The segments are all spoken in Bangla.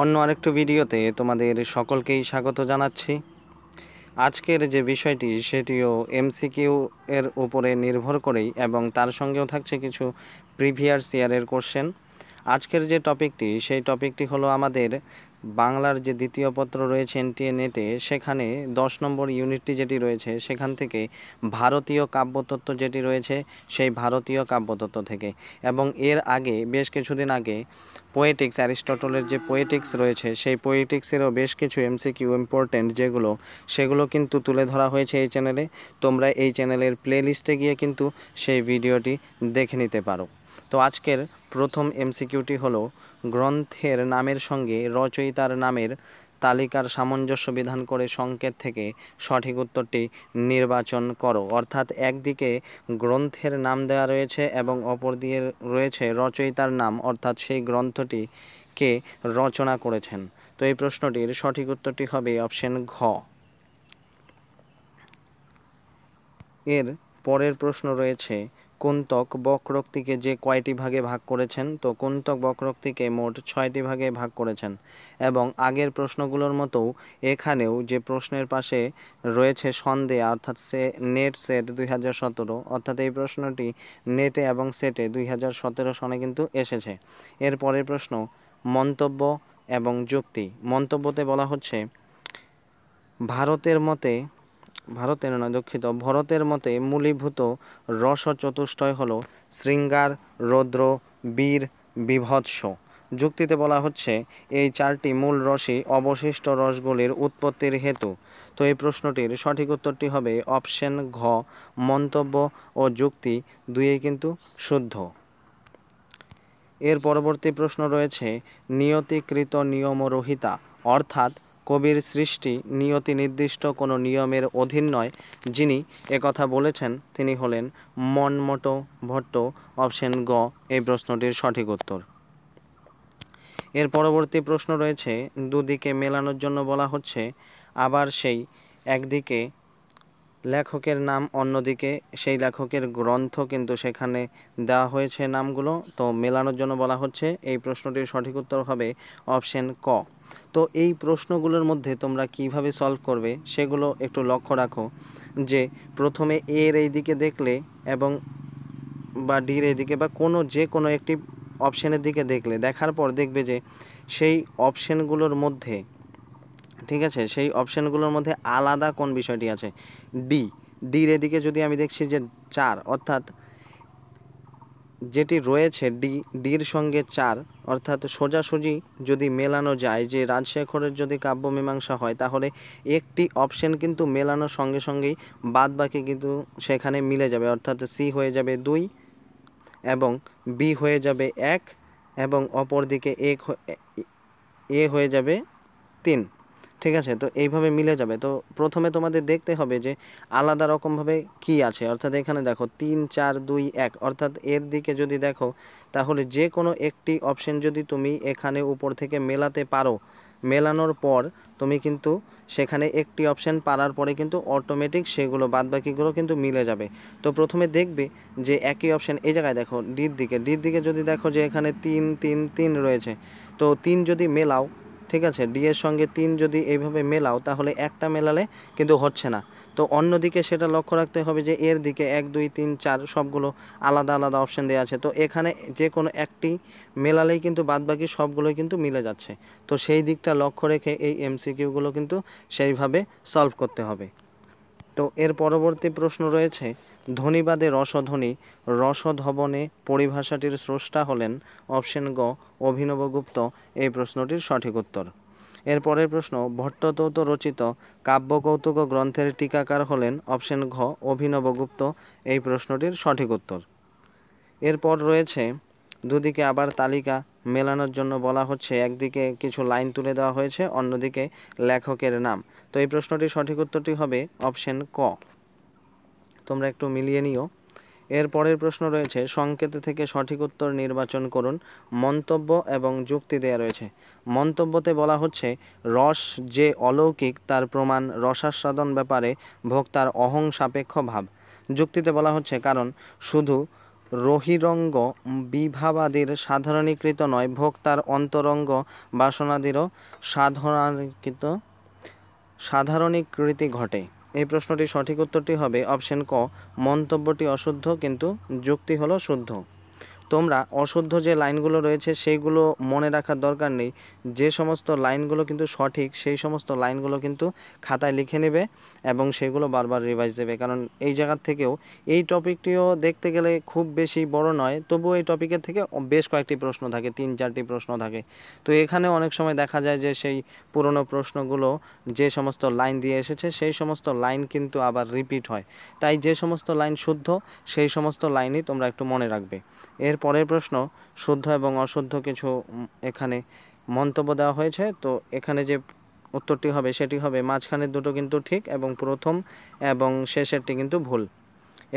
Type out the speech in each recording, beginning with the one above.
অন্য আরেকটু ভিডিওতে তোমাদের সকলকেই স্বাগত জানাচ্ছি আজকের যে বিষয়টি সেটিও এমসিকিউ এর উপরে নির্ভর করেই এবং তার সঙ্গেও থাকছে কিছু প্রিভিয়াস ইয়ারের কোশ্চেন আজকের যে টপিকটি সেই টপিকটি হলো আমাদের বাংলার যে দ্বিতীয় পত্র রয়েছে এনটিএ নেটে সেখানে দশ নম্বর ইউনিটটি যেটি রয়েছে সেখান থেকে ভারতীয় কাব্যতত্ত্ব যেটি রয়েছে সেই ভারতীয় কাব্যতত্ত্ব থেকে এবং এর আগে বেশ কিছুদিন আগে পোয়েটিক্স অ্যারিস্টটলের যে পোয়েটিক্স রয়েছে সেই পোয়েটিক্সেরও বেশ কিছু এমসিকিউ ইম্পর্টেন্ট যেগুলো সেগুলো কিন্তু তুলে ধরা হয়েছে এই চ্যানেলে তোমরা এই চ্যানেলের প্লেলিস্টে গিয়ে কিন্তু সেই ভিডিওটি দেখে নিতে পারো তো আজকের প্রথম এমসিকিউটি হলো গ্রন্থের নামের সঙ্গে রচয়িতার নামের তালিকার সামঞ্জস্য বিধান করে সংকেত থেকে সঠিক উত্তরটি নির্বাচন করো অর্থাৎ একদিকে গ্রন্থের নাম দেওয়া রয়েছে এবং অপর দিয়ে রয়েছে রচয়িতার নাম অর্থাৎ সেই গ্রন্থটি কে রচনা করেছেন তো এই প্রশ্নটির সঠিক উত্তরটি হবে অপশন ঘ এর পরের প্রশ্ন রয়েছে কুন্তক বক্রোক্তিকে যে কয়টি ভাগে ভাগ করেছেন তো কুন্তক বক্রোক্তিকে মোট ছয়টি ভাগে ভাগ করেছেন এবং আগের প্রশ্নগুলোর মতো এখানেও যে প্রশ্নের পাশে রয়েছে সন্দেহ অর্থাৎ সে নেট সেট দুই হাজার সতেরো অর্থাৎ এই প্রশ্নটি নেটে এবং সেটে দুই হাজার সতেরো সনে কিন্তু এসেছে এর পরের প্রশ্ন মন্তব্য এবং যুক্তি মন্তব্যতে বলা হচ্ছে ভারতের মতে ভারতের নয় দুঃখিত ভরতের মতে মূলীভূত রস চতুষ্টয় হল শৃঙ্গার রৌদ্র বীর বিভৎস যুক্তিতে বলা হচ্ছে এই চারটি মূল রসই অবশিষ্ট রসগুলির উৎপত্তির হেতু তো এই প্রশ্নটির সঠিক উত্তরটি হবে অপশন ঘ মন্তব্য ও যুক্তি দুইয়ে কিন্তু শুদ্ধ এর পরবর্তী প্রশ্ন রয়েছে নিয়তিকৃত নিয়মরহিতা অর্থাৎ কবির সৃষ্টি নিয়তি নির্দিষ্ট কোনো নিয়মের অধীন নয় যিনি একথা বলেছেন তিনি হলেন মনমট ভট্ট অপশন গ এই প্রশ্নটির সঠিক উত্তর এর পরবর্তী প্রশ্ন রয়েছে দুদিকে মেলানোর জন্য বলা হচ্ছে আবার সেই একদিকে লেখকের নাম অন্যদিকে সেই লেখকের গ্রন্থ কিন্তু সেখানে দেওয়া হয়েছে নামগুলো তো মেলানোর জন্য বলা হচ্ছে এই প্রশ্নটির সঠিক উত্তর হবে অপশন ক তো এই প্রশ্নগুলোর মধ্যে তোমরা কিভাবে সলভ করবে সেগুলো একটু লক্ষ্য রাখো যে প্রথমে এর এই দিকে দেখলে এবং বা ডির এদিকে বা কোনো যে কোনো একটি অপশানের দিকে দেখলে দেখার পর দেখবে যে সেই অপশানগুলোর মধ্যে ঠিক আছে সেই অপশানগুলোর মধ্যে আলাদা কোন বিষয়টি আছে ডি ডির এদিকে যদি আমি দেখছি যে চার অর্থাৎ যেটি রয়েছে ডি ডির সঙ্গে চার অর্থাৎ সোজাসুজি যদি মেলানো যায় যে রাজশেখরের যদি কাব্য মীমাংসা হয় তাহলে একটি অপশন কিন্তু মেলানোর সঙ্গে সঙ্গেই বাদ বাকি কিন্তু সেখানে মিলে যাবে অর্থাৎ সি হয়ে যাবে দুই এবং বি হয়ে যাবে এক এবং অপরদিকে এক এ হয়ে যাবে তিন ঠিক আছে তো এইভাবে মিলে যাবে তো প্রথমে তোমাদের দেখতে হবে যে আলাদা রকমভাবে কি আছে অর্থাৎ এখানে দেখো তিন চার দুই এক অর্থাৎ এর দিকে যদি দেখো তাহলে যে কোনো একটি অপশন যদি তুমি এখানে উপর থেকে মেলাতে পারো মেলানোর পর তুমি কিন্তু সেখানে একটি অপশান পারার পরে কিন্তু অটোমেটিক সেগুলো বাদবাকিগুলো কিন্তু মিলে যাবে তো প্রথমে দেখবে যে একই অপশান এই জায়গায় দেখো ডির দিকে ডির দিকে যদি দেখো যে এখানে তিন তিন তিন রয়েছে তো তিন যদি মেলাও ঠিক আছে ডি এর সঙ্গে তিন যদি এইভাবে মেলাও তাহলে একটা মেলালে কিন্তু হচ্ছে না তো অন্যদিকে সেটা লক্ষ্য রাখতে হবে যে এর দিকে এক দুই তিন চার সবগুলো আলাদা আলাদা অপশান দেওয়া আছে তো এখানে যে কোনো একটি মেলালেই কিন্তু বাদবাকি সবগুলোই কিন্তু মিলে যাচ্ছে তো সেই দিকটা লক্ষ্য রেখে এই এমসিকিউগুলো কিন্তু সেইভাবে সলভ করতে হবে তো এর পরবর্তী প্রশ্ন রয়েছে ধ্বনিবাদে রসধ্বনি রসধবনে পরিভাষাটির স্রষ্টা হলেন অপশন গ অভিনবগুপ্ত এই প্রশ্নটির সঠিক উত্তর এরপরের প্রশ্ন ভট্টতৌত রচিত কাব্যকৌতুক গ্রন্থের টিকাকার হলেন অপশন ঘ অভিনবগুপ্ত এই প্রশ্নটির সঠিক উত্তর এরপর রয়েছে দুদিকে আবার তালিকা মেলানোর জন্য বলা হচ্ছে একদিকে কিছু লাইন তুলে দেওয়া হয়েছে অন্যদিকে লেখকের নাম তো এই প্রশ্নটির সঠিক উত্তরটি হবে অপশন ক তোমরা একটু মিলিয়ে নিও এর পরের প্রশ্ন রয়েছে সংকেত থেকে সঠিক উত্তর নির্বাচন করুন মন্তব্য এবং যুক্তি দেয়া রয়েছে মন্তব্যতে বলা হচ্ছে রস যে অলৌকিক তার প্রমাণ রসাস্বাদন ব্যাপারে ভোক্তার অহং সাপেক্ষ ভাব যুক্তিতে বলা হচ্ছে কারণ শুধু রহিরঙ্গ বিভাবাদীর সাধারণীকৃত নয় ভোক্তার অন্তরঙ্গ বাসনাদিরও সাধারণীকৃত সাধারণীকৃতি ঘটে এই প্রশ্নটির সঠিক উত্তরটি হবে অপশন ক মন্তব্যটি অশুদ্ধ কিন্তু যুক্তি হলো শুদ্ধ তোমরা অশুদ্ধ যে লাইনগুলো রয়েছে সেইগুলো মনে রাখার দরকার নেই যে সমস্ত লাইনগুলো কিন্তু সঠিক সেই সমস্ত লাইনগুলো কিন্তু খাতায় লিখে নেবে এবং সেগুলো বারবার রিভাইজ দেবে কারণ এই জায়গার থেকেও এই টপিকটিও দেখতে গেলে খুব বেশি বড় নয় তবুও এই টপিকের থেকে বেশ কয়েকটি প্রশ্ন থাকে তিন চারটি প্রশ্ন থাকে তো এখানে অনেক সময় দেখা যায় যে সেই পুরনো প্রশ্নগুলো যে সমস্ত লাইন দিয়ে এসেছে সেই সমস্ত লাইন কিন্তু আবার রিপিট হয় তাই যে সমস্ত লাইন শুদ্ধ সেই সমস্ত লাইনই তোমরা একটু মনে রাখবে এর পরের প্রশ্ন শুদ্ধ এবং অশুদ্ধ কিছু এখানে মন্তব্য দেওয়া হয়েছে তো এখানে যে উত্তরটি হবে সেটি হবে মাঝখানের দুটো কিন্তু ঠিক এবং প্রথম এবং শেষেরটি কিন্তু ভুল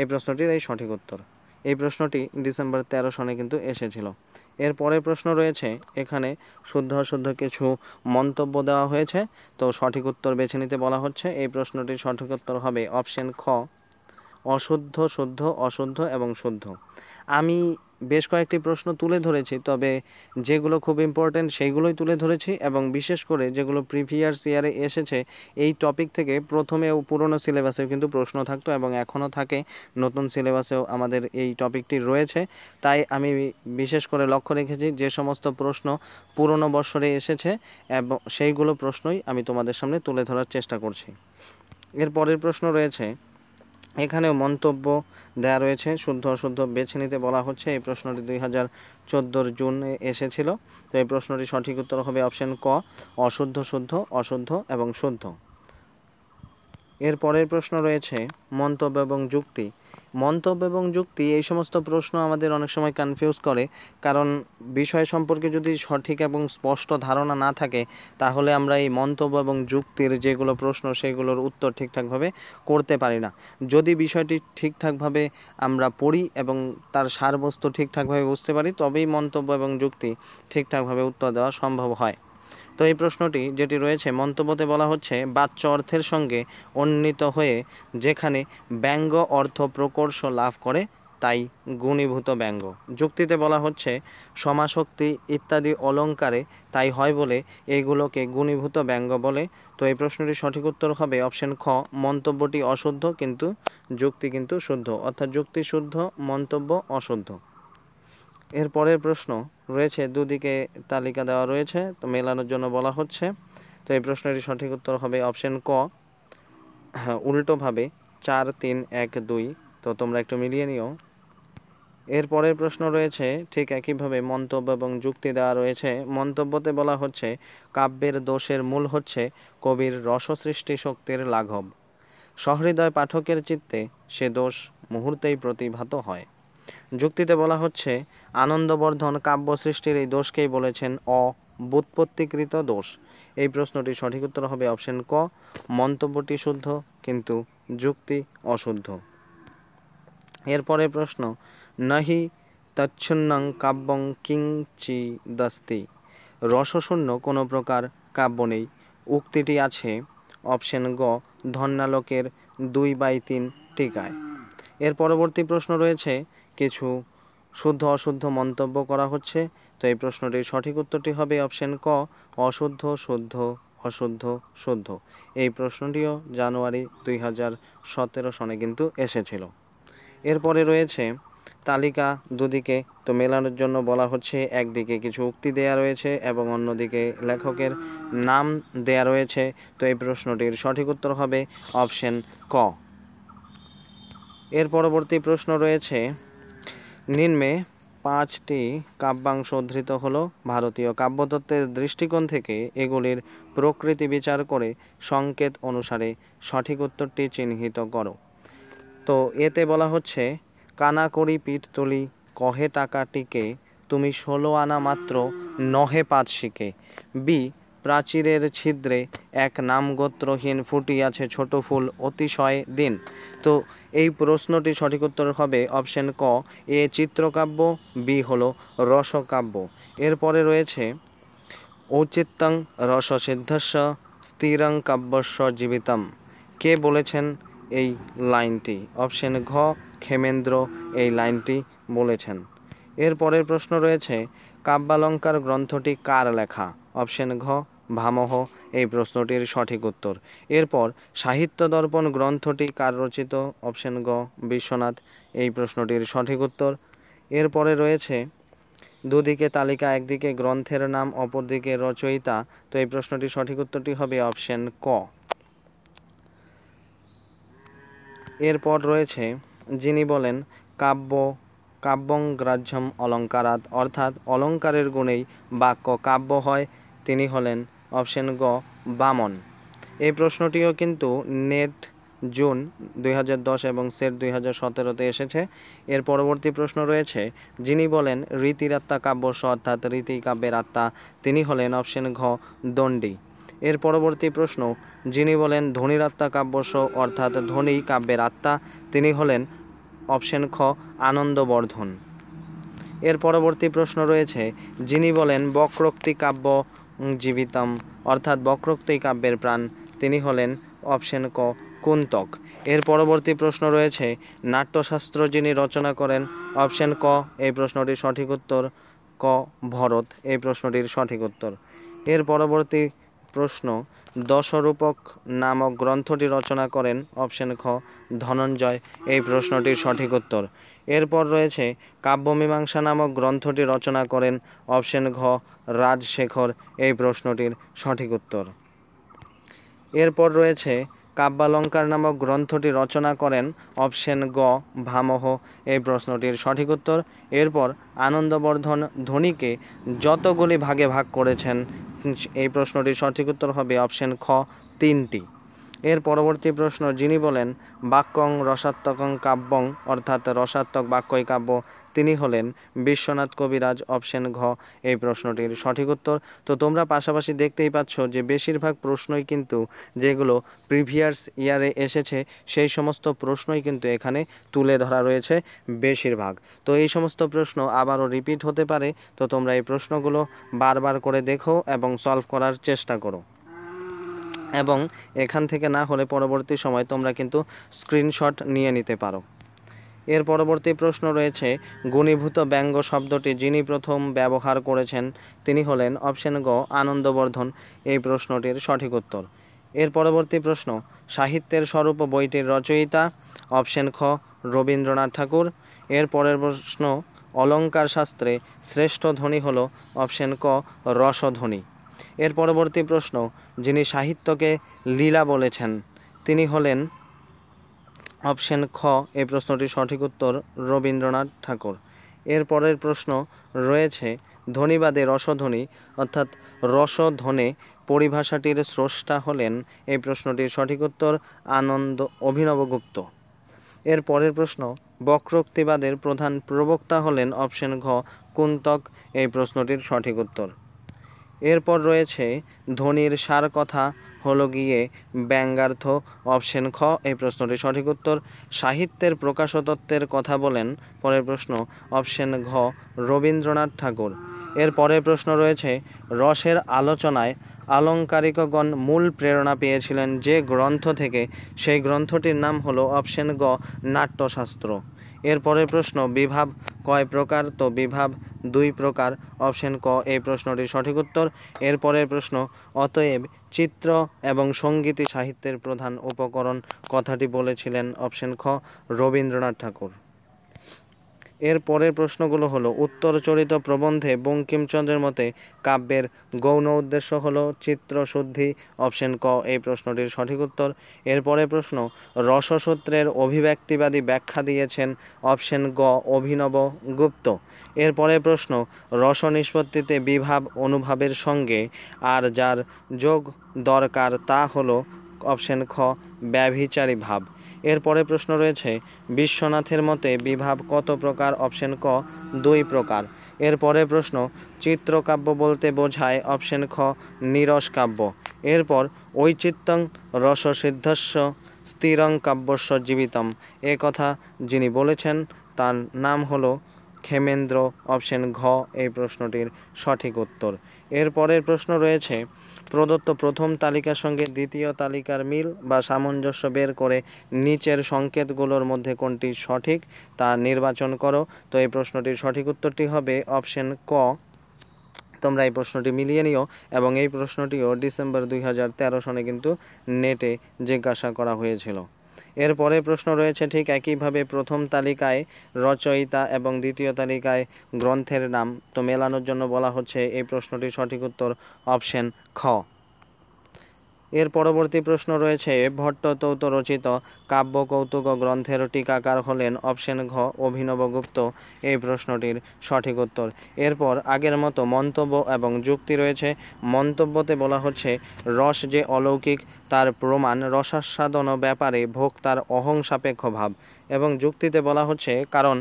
এই প্রশ্নটির এই সঠিক উত্তর এই প্রশ্নটি ডিসেম্বর তেরো সনে কিন্তু এসেছিল এর পরের প্রশ্ন রয়েছে এখানে শুদ্ধ অশুদ্ধ কিছু মন্তব্য দেওয়া হয়েছে তো সঠিক উত্তর বেছে নিতে বলা হচ্ছে এই প্রশ্নটির সঠিক উত্তর হবে অপশন খ অশুদ্ধ শুদ্ধ অশুদ্ধ এবং শুদ্ধ আমি বেশ কয়েকটি প্রশ্ন তুলে ধরেছি তবে যেগুলো খুব ইম্পর্টেন্ট সেইগুলোই তুলে ধরেছি এবং বিশেষ করে যেগুলো প্রিভিয়াস ইয়ারে এসেছে এই টপিক থেকে প্রথমে পুরনো সিলেবাসেও কিন্তু প্রশ্ন থাকতো এবং এখনও থাকে নতুন সিলেবাসেও আমাদের এই টপিকটি রয়েছে তাই আমি বিশেষ করে লক্ষ্য রেখেছি যে সমস্ত প্রশ্ন পুরনো বছরে এসেছে এবং সেইগুলো প্রশ্নই আমি তোমাদের সামনে তুলে ধরার চেষ্টা করছি এর পরের প্রশ্ন রয়েছে এখানে মন্তব্য দেয়া রয়েছে শুদ্ধ অশুদ্ধ বেছে নিতে বলা হচ্ছে এই প্রশ্নটি দুই হাজার চোদ্দোর জুনে এসেছিল তো এই প্রশ্নটি সঠিক উত্তর হবে অপশন ক অশুদ্ধ শুদ্ধ অশুদ্ধ এবং শুদ্ধ এর পরের প্রশ্ন রয়েছে মন্তব্য এবং যুক্তি মন্তব্য এবং যুক্তি এই সমস্ত প্রশ্ন আমাদের অনেক সময় কনফিউজ করে কারণ বিষয় সম্পর্কে যদি সঠিক এবং স্পষ্ট ধারণা না থাকে তাহলে আমরা এই মন্তব্য এবং যুক্তির যেগুলো প্রশ্ন সেগুলোর উত্তর ঠিকঠাকভাবে করতে পারি না যদি বিষয়টি ঠিকঠাকভাবে আমরা পড়ি এবং তার সারবস্তু ঠিকঠাকভাবে বুঝতে পারি তবেই মন্তব্য এবং যুক্তি ঠিকঠাকভাবে উত্তর দেওয়া সম্ভব হয় তো এই প্রশ্নটি যেটি রয়েছে মন্তব্যতে বলা হচ্ছে বাচ্য অর্থের সঙ্গে উন্নীত হয়ে যেখানে ব্যঙ্গ অর্থ প্রকর্ষ লাভ করে তাই গুণীভূত ব্যঙ্গ যুক্তিতে বলা হচ্ছে সমাশক্তি ইত্যাদি অলঙ্কারে তাই হয় বলে এগুলোকে গুণীভূত ব্যঙ্গ বলে তো এই প্রশ্নটি সঠিক উত্তর হবে অপশন খ মন্তব্যটি অশুদ্ধ কিন্তু যুক্তি কিন্তু শুদ্ধ অর্থাৎ যুক্তি শুদ্ধ মন্তব্য অশুদ্ধ এর পরের প্রশ্ন রয়েছে দুদিকে তালিকা দেওয়া রয়েছে তো মেলানোর জন্য বলা হচ্ছে তো এই প্রশ্নটি সঠিক উত্তর হবে অপশন ক উল্টোভাবে চার তিন এক দুই তো তোমরা একটু মিলিয়ে নিও এর পরের প্রশ্ন রয়েছে ঠিক একইভাবে মন্তব্য এবং যুক্তি দেওয়া রয়েছে মন্তব্যতে বলা হচ্ছে কাব্যের দোষের মূল হচ্ছে কবির রসসৃষ্টি শক্তির লাঘব সহৃদয় পাঠকের চিত্তে সে দোষ মুহূর্তেই প্রতিভাত হয় যুক্তিতে বলা হচ্ছে আনন্দবর্ধন কাব্য সৃষ্টির এই দোষকেই বলেছেন অবুৎপত্তিকৃত দোষ এই প্রশ্নটি সঠিক উত্তর হবে অপশন ক মন্তব্যটি শুদ্ধ কিন্তু যুক্তি অশুদ্ধ এরপরে প্রশ্ন নহি তচ্ছন্নং কাব্যং কিংচি দস্তি রসশূন্য কোনো প্রকার কাব্য নেই উক্তিটি আছে অপশন গ ধন্যালোকের দুই বাই তিন টিকায় এর পরবর্তী প্রশ্ন রয়েছে কিছু শুদ্ধ অশুদ্ধ মন্তব্য করা হচ্ছে তো এই প্রশ্নটির সঠিক উত্তরটি হবে অপশন ক অশুদ্ধ শুদ্ধ অশুদ্ধ শুদ্ধ এই প্রশ্নটিও জানুয়ারি দুই হাজার সতেরো সনে কিন্তু এসেছিল এরপরে রয়েছে তালিকা দুদিকে তো মেলানোর জন্য বলা হচ্ছে একদিকে কিছু উক্তি দেয়া রয়েছে এবং অন্যদিকে লেখকের নাম দেয়া রয়েছে তো এই প্রশ্নটির সঠিক উত্তর হবে অপশন ক এর পরবর্তী প্রশ্ন রয়েছে নিম্নে পাঁচটি কাব্যাংশ উদ্ধৃত হল ভারতীয় কাব্যতত্ত্বের দৃষ্টিকোণ থেকে এগুলির প্রকৃতি বিচার করে সংকেত অনুসারে সঠিক উত্তরটি চিহ্নিত করো তো এতে বলা হচ্ছে কানাকড়ি তুলি কহে টাকাটিকে তুমি ষোলো আনা মাত্র নহে পাঁচ শিখে বি প্রাচীরের ছিদ্রে এক নাম গোত্রহীন আছে ছোট ফুল অতিশয় দিন তো এই প্রশ্নটি সঠিক উত্তর হবে অপশন ক এ চিত্রকাব্য বি হলো রসকাব্য এরপরে রয়েছে রস রসসিদ্ধস্য স্থিরং কাব্যস্য জীবিতম কে বলেছেন এই লাইনটি অপশন ঘ ক্ষেমেন্দ্র এই লাইনটি বলেছেন এরপরের প্রশ্ন রয়েছে কাব্যালঙ্কার গ্রন্থটি কার লেখা অপশন ঘ ভামহ এই প্রশ্নটির সঠিক উত্তর এরপর সাহিত্য দর্পণ গ্রন্থটি কার রচিত অপশন গ বিশ্বনাথ এই প্রশ্নটির সঠিক উত্তর এরপরে রয়েছে দুদিকে তালিকা একদিকে গ্রন্থের নাম অপরদিকে রচয়িতা তো এই প্রশ্নটির সঠিক উত্তরটি হবে অপশন ক এরপর রয়েছে যিনি বলেন কাব্য কাব্যং গ্রাহ্যম অলঙ্কারাত অর্থাৎ অলঙ্কারের গুণেই বাক্য কাব্য হয় তিনি হলেন অপশন গ বামন এই প্রশ্নটিও কিন্তু নেট জুন দুই এবং সেট দুই সতেরোতে এসেছে এর পরবর্তী প্রশ্ন রয়েছে যিনি বলেন রীতির আত্মা কাব্যস অর্থাৎ রীতি কাব্যের আত্মা তিনি হলেন অপশন ঘ দণ্ডি এর পরবর্তী প্রশ্ন যিনি বলেন ধনির আত্মা কাব্যস অর্থাৎ ধনী কাব্যের আত্মা তিনি হলেন অপশন খ আনন্দবর্ধন এর পরবর্তী প্রশ্ন রয়েছে যিনি বলেন বক্রোক্তি কাব্য জীবিতম অর্থাৎ বক্রোক্তি কাব্যের প্রাণ তিনি হলেন অপশন ক কুন্তক এর পরবর্তী প্রশ্ন রয়েছে নাট্যশাস্ত্র যিনি রচনা করেন অপশন ক এই প্রশ্নটির সঠিক উত্তর ক ভরত এই প্রশ্নটির সঠিক উত্তর এর পরবর্তী প্রশ্ন দশরূপক নামক গ্রন্থটি রচনা করেন অপশন খ ধনঞ্জয় এই প্রশ্নটির সঠিক উত্তর এরপর রয়েছে কাব্যমীমাংসা নামক গ্রন্থটি রচনা করেন অপশন ঘ রাজশেখর এই প্রশ্নটির সঠিক উত্তর এরপর রয়েছে কাব্যালঙ্কার নামক গ্রন্থটি রচনা করেন অপশন গ ভামহ এই প্রশ্নটির সঠিক উত্তর এরপর আনন্দবর্ধন ধ্বনিকে যতগুলি ভাগে ভাগ করেছেন এই প্রশ্নটির সঠিক উত্তর হবে অপশন খ তিনটি এর পরবর্তী প্রশ্ন যিনি বলেন বাক্যং রসাত্মকং কাব্যং অর্থাৎ রসাত্মক বাক্যই কাব্য তিনি হলেন বিশ্বনাথ কবিরাজ অপশন ঘ এই প্রশ্নটির সঠিক উত্তর তো তোমরা পাশাপাশি দেখতেই পাচ্ছ যে বেশিরভাগ প্রশ্নই কিন্তু যেগুলো প্রিভিয়াস ইয়ারে এসেছে সেই সমস্ত প্রশ্নই কিন্তু এখানে তুলে ধরা রয়েছে বেশিরভাগ তো এই সমস্ত প্রশ্ন আবারও রিপিট হতে পারে তো তোমরা এই প্রশ্নগুলো বারবার করে দেখো এবং সলভ করার চেষ্টা করো এবং এখান থেকে না হলে পরবর্তী সময় তোমরা কিন্তু স্ক্রিনশট নিয়ে নিতে পারো এর পরবর্তী প্রশ্ন রয়েছে গুণীভূত ব্যঙ্গ শব্দটি যিনি প্রথম ব্যবহার করেছেন তিনি হলেন অপশন গ আনন্দবর্ধন এই প্রশ্নটির সঠিক উত্তর এর পরবর্তী প্রশ্ন সাহিত্যের স্বরূপ বইটির রচয়িতা অপশন খ রবীন্দ্রনাথ ঠাকুর এর পরের প্রশ্ন অলঙ্কার শাস্ত্রে শ্রেষ্ঠ ধ্বনি হল অপশন ক রসধ্বনি এর পরবর্তী প্রশ্ন যিনি সাহিত্যকে লীলা বলেছেন তিনি হলেন অপশন খ এই প্রশ্নটির সঠিক উত্তর রবীন্দ্রনাথ ঠাকুর এর পরের প্রশ্ন রয়েছে ধ্বনিবাদে রসধ্বনি অর্থাৎ রসধ্বনে পরিভাষাটির স্রষ্টা হলেন এই প্রশ্নটির সঠিক উত্তর আনন্দ অভিনবগুপ্ত এর পরের প্রশ্ন বক্রোক্তিবাদের প্রধান প্রবক্তা হলেন অপশন ঘ কুন্তক এই প্রশ্নটির সঠিক উত্তর এরপর রয়েছে ধ্বনির সার কথা হলো গিয়ে ব্যঙ্গার্থ অপশন খ এই প্রশ্নটি সঠিক উত্তর সাহিত্যের প্রকাশতত্ত্বের কথা বলেন পরের প্রশ্ন অপশন ঘ রবীন্দ্রনাথ ঠাকুর এর পরের প্রশ্ন রয়েছে রসের আলোচনায় আলঙ্কারিকগণ মূল প্রেরণা পেয়েছিলেন যে গ্রন্থ থেকে সেই গ্রন্থটির নাম হলো অপশন গ নাট্যশাস্ত্র এরপরের প্রশ্ন বিভাব কয় প্রকার তো বিভাব দুই প্রকার অপশন ক এই প্রশ্নটির সঠিক উত্তর এরপরের প্রশ্ন অতএব চিত্র এবং সঙ্গীতই সাহিত্যের প্রধান উপকরণ কথাটি বলেছিলেন অপশন খ রবীন্দ্রনাথ ঠাকুর এর পরের প্রশ্নগুলো হলো উত্তরচরিত প্রবন্ধে বঙ্কিমচন্দ্রের মতে কাব্যের গৌণ উদ্দেশ্য হলো চিত্রশুদ্ধি অপশন ক এই প্রশ্নটির সঠিক উত্তর এর পরের প্রশ্ন রসসূত্রের অভিব্যক্তিবাদী ব্যাখ্যা দিয়েছেন অপশন গ অভিনব গুপ্ত এর পরের প্রশ্ন রস নিষ্পত্তিতে বিভাব অনুভাবের সঙ্গে আর যার যোগ দরকার তা হলো অপশন খ ব্যভিচারী ভাব এরপরে প্রশ্ন রয়েছে বিশ্বনাথের মতে বিভাব কত প্রকার অপশন ক দুই প্রকার এরপরে প্রশ্ন চিত্রকাব্য বলতে বোঝায় অপশন খ নিরস কাব্য এরপর ঐচিত্যং রসসিদ্ধস্য স্থিরং কাব্যস্য জীবিতম এ কথা যিনি বলেছেন তার নাম হলো খেমেন্দ্র অপশন ঘ এই প্রশ্নটির সঠিক উত্তর এরপরের প্রশ্ন রয়েছে প্রদত্ত প্রথম তালিকার সঙ্গে দ্বিতীয় তালিকার মিল বা সামঞ্জস্য বের করে নিচের সংকেতগুলোর মধ্যে কোনটি সঠিক তা নির্বাচন করো তো এই প্রশ্নটির সঠিক উত্তরটি হবে অপশন ক তোমরা এই প্রশ্নটি মিলিয়ে নিও এবং এই প্রশ্নটিও ডিসেম্বর দুই সনে কিন্তু নেটে জিজ্ঞাসা করা হয়েছিল এরপরে প্রশ্ন রয়েছে ঠিক একইভাবে প্রথম তালিকায় রচয়িতা এবং দ্বিতীয় তালিকায় গ্রন্থের নাম তো মেলানোর জন্য বলা হচ্ছে এই প্রশ্নটির সঠিক উত্তর অপশন খ এর পরবর্তী প্রশ্ন রয়েছে ভট্টতৌত রচিত কাব্য কৌতুক গ্রন্থের টিকাকার হলেন অপশন ঘ অভিনবগুপ্ত এই প্রশ্নটির সঠিক উত্তর এরপর আগের মতো মন্তব্য এবং যুক্তি রয়েছে মন্তব্যতে বলা হচ্ছে রস যে অলৌকিক তার প্রমাণ রসাস্বাদন ব্যাপারে ভোক্তার অহং সাপেক্ষ ভাব এবং যুক্তিতে বলা হচ্ছে কারণ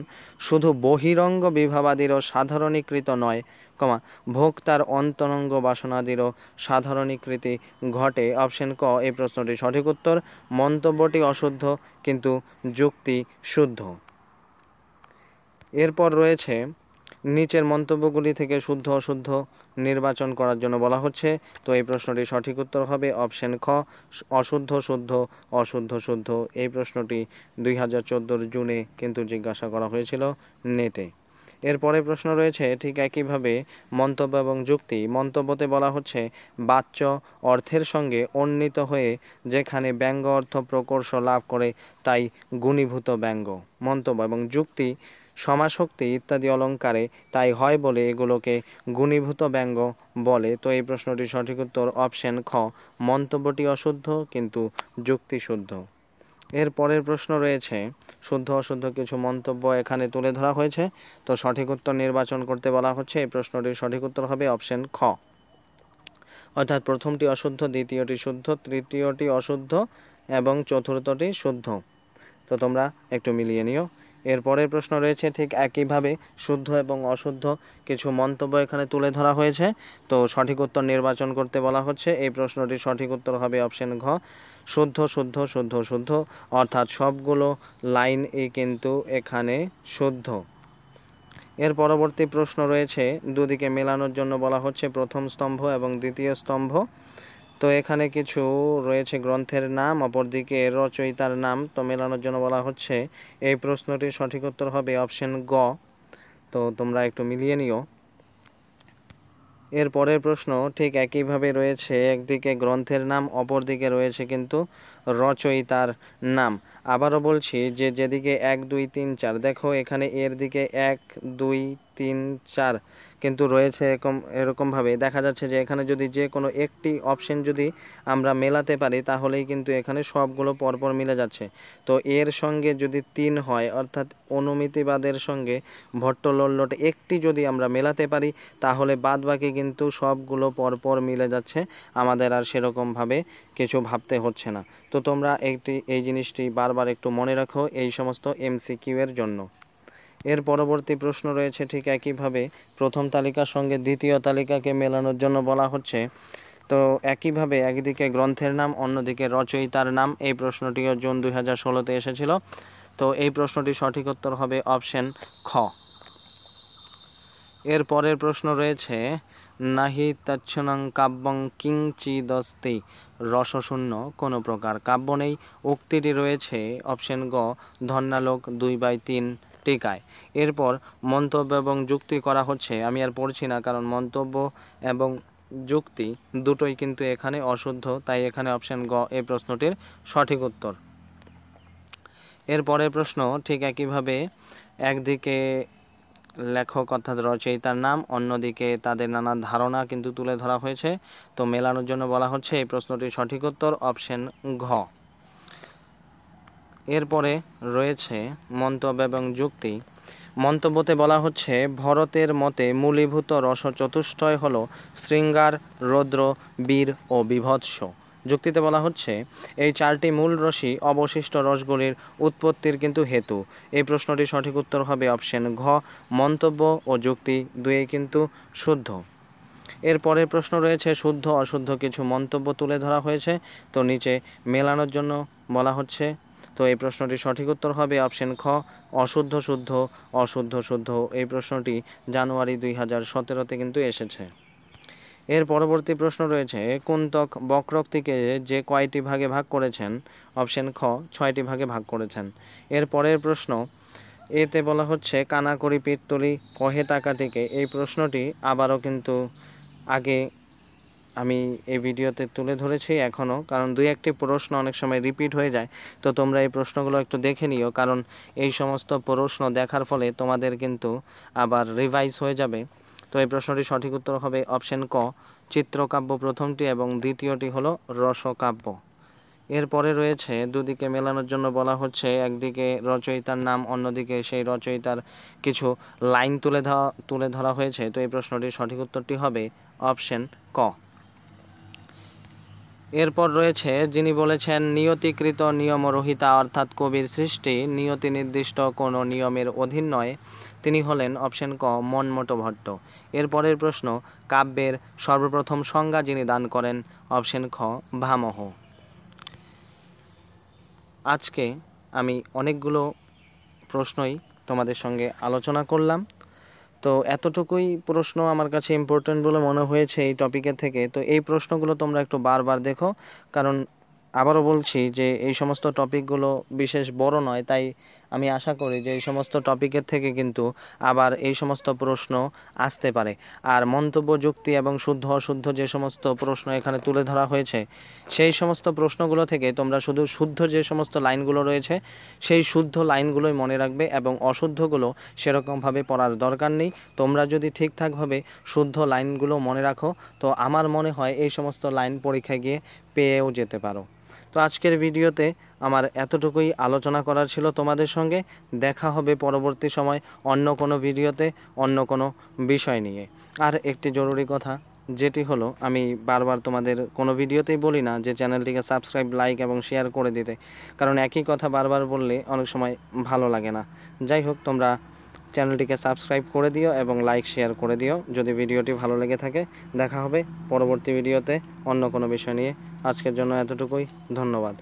শুধু বহিরঙ্গ বিভাবাদীরও সাধারণীকৃত নয় কমা ভোক্তার অন্তরঙ্গ বাসনাদিরও সাধারণীকৃতি ঘটে অপশন ক এই প্রশ্নটি সঠিক উত্তর মন্তব্যটি অশুদ্ধ কিন্তু যুক্তি শুদ্ধ এরপর রয়েছে নিচের মন্তব্যগুলি থেকে শুদ্ধ অশুদ্ধ নির্বাচন করার জন্য বলা হচ্ছে তো এই প্রশ্নটি সঠিক উত্তর হবে অপশন খ অশুদ্ধ শুদ্ধ অশুদ্ধ শুদ্ধ এই প্রশ্নটি দুই হাজার জুনে কিন্তু জিজ্ঞাসা করা হয়েছিল নেটে এরপরে প্রশ্ন রয়েছে ঠিক একইভাবে মন্তব্য এবং যুক্তি মন্তব্যতে বলা হচ্ছে বাচ্য অর্থের সঙ্গে উন্নীত হয়ে যেখানে ব্যঙ্গ অর্থ প্রকর্ষ লাভ করে তাই গুণীভূত ব্যঙ্গ মন্তব্য এবং যুক্তি সমাশক্তি ইত্যাদি অলঙ্কারে তাই হয় বলে এগুলোকে গুণীভূত ব্যঙ্গ বলে তো এই প্রশ্নটি সঠিক উত্তর অপশন খ মন্তব্যটি অশুদ্ধ কিন্তু যুক্তিশুদ্ধ এর পরের প্রশ্ন রয়েছে শুদ্ধ অশুদ্ধ কিছু মন্তব্য এখানে তুলে ধরা হয়েছে তো সঠিক উত্তর নির্বাচন করতে বলা হচ্ছে এই প্রশ্নটির সঠিক উত্তর হবে অপশন খ অর্থাৎ প্রথমটি অশুদ্ধ দ্বিতীয়টি শুদ্ধ তৃতীয়টি অশুদ্ধ এবং চতুর্থটি শুদ্ধ তো তোমরা একটু মিলিয়ে নিও এরপরের প্রশ্ন রয়েছে ঠিক একইভাবে শুদ্ধ এবং অশুদ্ধ কিছু মন্তব্য এখানে তুলে ধরা হয়েছে তো সঠিক উত্তর নির্বাচন করতে বলা হচ্ছে এই প্রশ্নটির সঠিক উত্তর হবে অপশন ঘ শুদ্ধ শুদ্ধ শুদ্ধ শুদ্ধ অর্থাৎ সবগুলো লাইনই কিন্তু এখানে শুদ্ধ এর পরবর্তী প্রশ্ন রয়েছে দুদিকে মেলানোর জন্য বলা হচ্ছে প্রথম স্তম্ভ এবং দ্বিতীয় স্তম্ভ তো এখানে কিছু রয়েছে গ্রন্থের নাম অপরদিকে রচয়িতার নাম তো মেলানোর জন্য বলা হচ্ছে এই প্রশ্নটি সঠিক উত্তর হবে অপশন গ তো তোমরা একটু মিলিয়ে নিও এর পরের প্রশ্ন ঠিক একইভাবে রয়েছে একদিকে গ্রন্থের নাম অপরদিকে রয়েছে কিন্তু রচয়িতার নাম আবারও বলছি যে যেদিকে এক দুই তিন চার দেখো এখানে এর দিকে এক দুই তিন চার কিন্তু রয়েছে এরকম এরকমভাবে দেখা যাচ্ছে যে এখানে যদি যে কোনো একটি অপশন যদি আমরা মেলাতে পারি তাহলেই কিন্তু এখানে সবগুলো পরপর মিলে যাচ্ছে তো এর সঙ্গে যদি তিন হয় অর্থাৎ অনুমিতিবাদের সঙ্গে ভট্টলল্লট একটি যদি আমরা মেলাতে পারি তাহলে বাদবাকি কিন্তু সবগুলো পরপর মিলে যাচ্ছে আমাদের আর সেরকমভাবে কিছু ভাবতে হচ্ছে না তো তোমরা একটি এই জিনিসটি বারবার একটু মনে রাখো এই সমস্ত এমসিকিউ এর জন্য এর পরবর্তী প্রশ্ন রয়েছে ঠিক একইভাবে প্রথম তালিকার সঙ্গে দ্বিতীয় তালিকাকে মেলানোর জন্য বলা হচ্ছে তো একইভাবে একদিকে গ্রন্থের নাম অন্যদিকে রচয়িতার নাম এই প্রশ্নটিও জুন দুই হাজার ষোলোতে এসেছিল তো এই প্রশ্নটি সঠিক উত্তর হবে অপশন খ এর পরের প্রশ্ন রয়েছে নাহি তচ্ছনং কাব্যং কিং দস্তি রসশূন্য কোনো প্রকার কাব্য নেই উক্তিটি রয়েছে অপশন গ ধন্যালোক দুই বাই তিন টিকায় এরপর মন্তব্য এবং যুক্তি করা হচ্ছে আমি আর পড়ছি না কারণ মন্তব্য এবং যুক্তি দুটোই কিন্তু এখানে অশুদ্ধ তাই এখানে অপশান গ এই প্রশ্নটির সঠিক উত্তর এরপরের প্রশ্ন ঠিক একইভাবে একদিকে লেখক অর্থাৎ রচয়িতার নাম অন্যদিকে তাদের নানা ধারণা কিন্তু তুলে ধরা হয়েছে তো মেলানোর জন্য বলা হচ্ছে এই প্রশ্নটির সঠিক উত্তর অপশন ঘ এরপরে রয়েছে মন্তব্য এবং যুক্তি মন্তব্যতে বলা হচ্ছে ভরতের মতে মূলীভূত রস চতুষ্টয় হল শৃঙ্গার রৌদ্র বীর ও বিভৎস যুক্তিতে বলা হচ্ছে এই চারটি মূল রসই অবশিষ্ট রসগুলির উৎপত্তির কিন্তু হেতু এই প্রশ্নটি সঠিক উত্তর হবে অপশন ঘ মন্তব্য ও যুক্তি দুয়ে কিন্তু শুদ্ধ এরপরের প্রশ্ন রয়েছে শুদ্ধ অশুদ্ধ কিছু মন্তব্য তুলে ধরা হয়েছে তো নিচে মেলানোর জন্য বলা হচ্ছে তো এই প্রশ্নটি সঠিক উত্তর হবে অপশন খ অশুদ্ধ শুদ্ধ অশুদ্ধ শুদ্ধ এই প্রশ্নটি জানুয়ারি দুই হাজার সতেরোতে কিন্তু এসেছে এর পরবর্তী প্রশ্ন রয়েছে কুন্তক বক্রক্তিকে যে কয়টি ভাগে ভাগ করেছেন অপশন খ ছয়টি ভাগে ভাগ করেছেন এর পরের প্রশ্ন এতে বলা হচ্ছে কানাকড়ি পিত্তলি কহে টাকাটিকে এই প্রশ্নটি আবারও কিন্তু আগে আমি এই ভিডিওতে তুলে ধরেছি এখনও কারণ দুই একটি প্রশ্ন অনেক সময় রিপিট হয়ে যায় তো তোমরা এই প্রশ্নগুলো একটু দেখে নিও কারণ এই সমস্ত প্রশ্ন দেখার ফলে তোমাদের কিন্তু আবার রিভাইজ হয়ে যাবে তো এই প্রশ্নটি সঠিক উত্তর হবে অপশন ক চিত্রকাব্য প্রথমটি এবং দ্বিতীয়টি হলো রসকাব্য এরপরে রয়েছে দুদিকে মেলানোর জন্য বলা হচ্ছে একদিকে রচয়িতার নাম অন্যদিকে সেই রচয়িতার কিছু লাইন তুলে ধরা তুলে ধরা হয়েছে তো এই প্রশ্নটির সঠিক উত্তরটি হবে অপশন ক এরপর রয়েছে যিনি বলেছেন নিয়তিকৃত নিয়মরহিতা অর্থাৎ কবির সৃষ্টি নিয়তি নির্দিষ্ট কোনো নিয়মের অধীন নয় তিনি হলেন অপশন ক মনমট ভট্ট এরপরের প্রশ্ন কাব্যের সর্বপ্রথম সংজ্ঞা যিনি দান করেন অপশন খ ভামহ আজকে আমি অনেকগুলো প্রশ্নই তোমাদের সঙ্গে আলোচনা করলাম তো এতটুকুই প্রশ্ন আমার কাছে ইম্পর্টেন্ট বলে মনে হয়েছে এই টপিকের থেকে তো এই প্রশ্নগুলো তোমরা একটু বারবার দেখো কারণ আবারও বলছি যে এই সমস্ত টপিকগুলো বিশেষ বড় নয় তাই আমি আশা করি যে এই সমস্ত টপিকের থেকে কিন্তু আবার এই সমস্ত প্রশ্ন আসতে পারে আর মন্তব্য যুক্তি এবং শুদ্ধ অশুদ্ধ যে সমস্ত প্রশ্ন এখানে তুলে ধরা হয়েছে সেই সমস্ত প্রশ্নগুলো থেকে তোমরা শুধু শুদ্ধ যে সমস্ত লাইনগুলো রয়েছে সেই শুদ্ধ লাইনগুলোই মনে রাখবে এবং অশুদ্ধগুলো সেরকমভাবে পড়ার দরকার নেই তোমরা যদি ঠিকঠাকভাবে শুদ্ধ লাইনগুলো মনে রাখো তো আমার মনে হয় এই সমস্ত লাইন পরীক্ষায় গিয়ে পেয়েও যেতে পারো তো আজকের ভিডিওতে আমার এতটুকুই আলোচনা করার ছিল তোমাদের সঙ্গে দেখা হবে পরবর্তী সময় অন্য কোনো ভিডিওতে অন্য কোনো বিষয় নিয়ে আর একটি জরুরি কথা যেটি হলো আমি বারবার তোমাদের কোনো ভিডিওতেই বলি না যে চ্যানেলটিকে সাবস্ক্রাইব লাইক এবং শেয়ার করে দিতে কারণ একই কথা বারবার বললে অনেক সময় ভালো লাগে না যাই হোক তোমরা চ্যানেলটিকে সাবস্ক্রাইব করে দিও এবং লাইক শেয়ার করে দিও যদি ভিডিওটি ভালো লেগে থাকে দেখা হবে পরবর্তী ভিডিওতে অন্য কোনো বিষয় নিয়ে আজকের জন্য এতটুকুই ধন্যবাদ